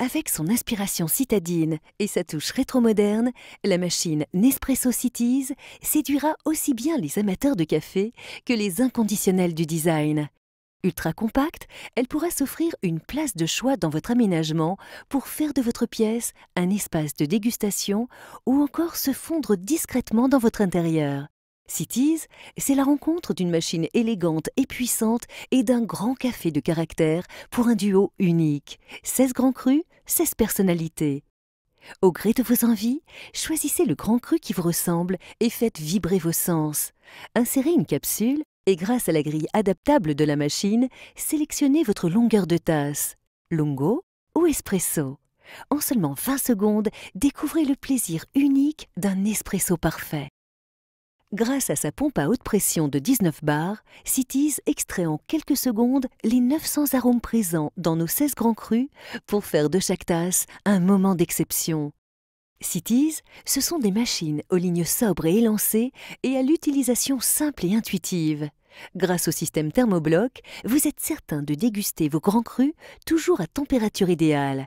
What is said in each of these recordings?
Avec son inspiration citadine et sa touche rétro-moderne, la machine Nespresso Cities séduira aussi bien les amateurs de café que les inconditionnels du design. Ultra compacte, elle pourra s'offrir une place de choix dans votre aménagement pour faire de votre pièce un espace de dégustation ou encore se fondre discrètement dans votre intérieur. Cities, c'est la rencontre d'une machine élégante et puissante et d'un grand café de caractère pour un duo unique. 16 grands crus, 16 personnalités. Au gré de vos envies, choisissez le grand cru qui vous ressemble et faites vibrer vos sens. Insérez une capsule et grâce à la grille adaptable de la machine, sélectionnez votre longueur de tasse, Longo ou espresso. En seulement 20 secondes, découvrez le plaisir unique d'un espresso parfait. Grâce à sa pompe à haute pression de 19 bars, Cities extrait en quelques secondes les 900 arômes présents dans nos 16 grands crus pour faire de chaque tasse un moment d'exception. Cities, ce sont des machines aux lignes sobres et élancées et à l'utilisation simple et intuitive. Grâce au système thermobloc, vous êtes certain de déguster vos grands crus toujours à température idéale.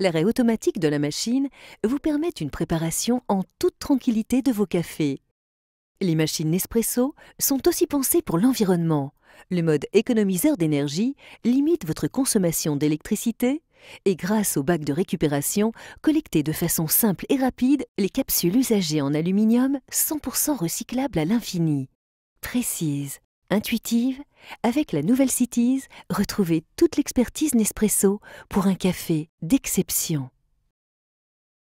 L'arrêt automatique de la machine vous permet une préparation en toute tranquillité de vos cafés. Les machines Nespresso sont aussi pensées pour l'environnement. Le mode économiseur d'énergie limite votre consommation d'électricité et grâce au bac de récupération, collectez de façon simple et rapide les capsules usagées en aluminium 100% recyclables à l'infini. Précise, intuitive, avec la nouvelle Cities, retrouvez toute l'expertise Nespresso pour un café d'exception.